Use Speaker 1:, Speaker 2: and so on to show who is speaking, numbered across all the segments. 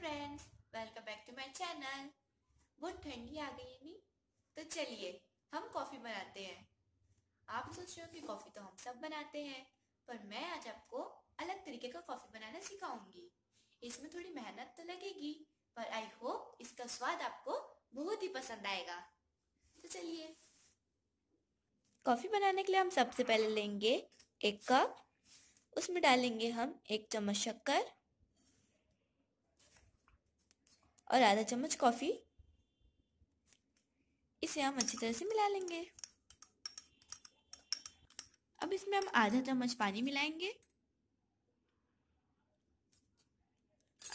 Speaker 1: friends welcome back to my channel बहुत ठंडी आ गई है नी तो चलिए हम कॉफ़ी बनाते हैं आप सोच रहे हो कि कॉफ़ी तो हम सब बनाते हैं पर मैं आज आपको अलग तरीके का कॉफ़ी बनाना सिखाऊंगी इसमें थोड़ी मेहनत तो लगेगी पर आई होप इसका स्वाद आपको बहुत ही पसंद आएगा तो चलिए कॉफ़ी बनाने के लिए हम सबसे पहले लेंगे एक कप उसमें डालेंगे हम एक चम्मच शक्कर और आधा चम्मच कॉफ़ी इसे हम अच्छी तरह से मिला लेंगे अब इसमें हम आधा चम्मच पानी मिलाएंगे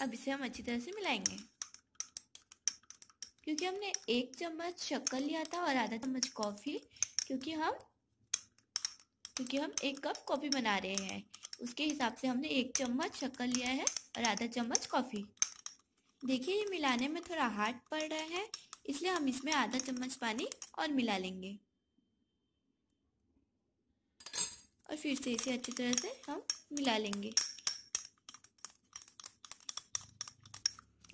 Speaker 1: अब इसे हम अच्छी तरह से मिलाएंगे क्योंकि हमने एक चम्मच शक्कर लिया था और आधा चम्मच कॉफ़ी क्योंकि हम क्योंकि हम एक कप कॉफ़ी बना रहे हैं उसके हिसाब से हमने एक चम्मच शक्कर लिया है और आधा चम्मच कॉफ़ी देखिए ये मिलाने में थोड़ा हार्ड पड़ रहा है इसलिए हम इसमें आधा चम्मच पानी और मिला लेंगे और फिर से इसे अच्छी तरह से हम मिला लेंगे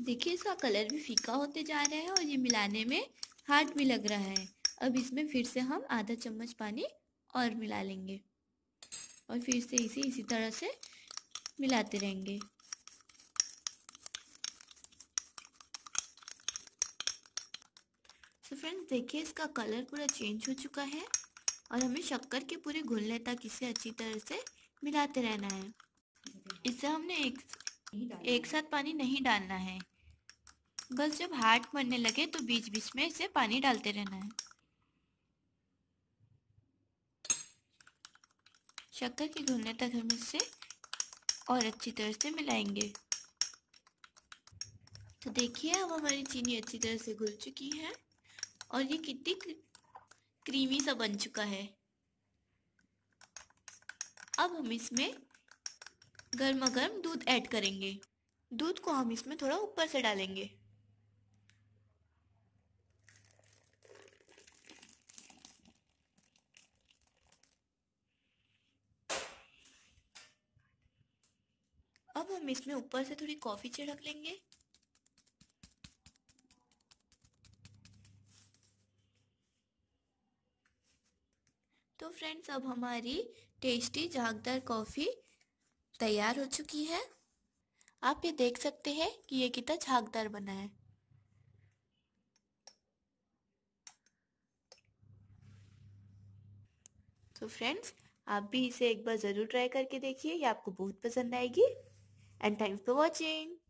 Speaker 1: देखिए इसका कलर भी फीका होते जा रहा है और ये मिलाने में हार्ड भी लग रहा है अब इसमें फिर से हम आधा चम्मच पानी और मिला लेंगे और फिर से इसे इसी तरह से मिलाते रहेंगे सो तो फ्रेंड्स देखिए इसका कलर पूरा चेंज हो चुका है और हमें शक्कर के पूरे घुलने तक इसे अच्छी तरह से मिलाते रहना है इसे हमने एक एक साथ पानी नहीं डालना है बस जब हार्ड मरने लगे तो बीच बीच में इसे पानी डालते रहना है शक्कर के घुलने तक हम इसे और अच्छी तरह से मिलाएंगे तो देखिए अब हमारी चीनी अच्छी तरह से घुल चुकी है और ये कितनी क्रीमी सा बन चुका है अब हम इसमें गर्मा गर्म दूध ऐड करेंगे दूध को हम इसमें थोड़ा ऊपर से डालेंगे अब हम इसमें ऊपर से थोड़ी कॉफ़ी छिड़क लेंगे तो फ्रेंड्स अब हमारी टेस्टी झागदार कॉफ़ी तैयार हो चुकी है आप ये देख सकते हैं कि ये कितना झागदार बना है तो फ्रेंड्स आप भी इसे एक बार ज़रूर ट्राई करके देखिए ये आपको बहुत पसंद आएगी एंड थैंक्स फॉर वॉचिंग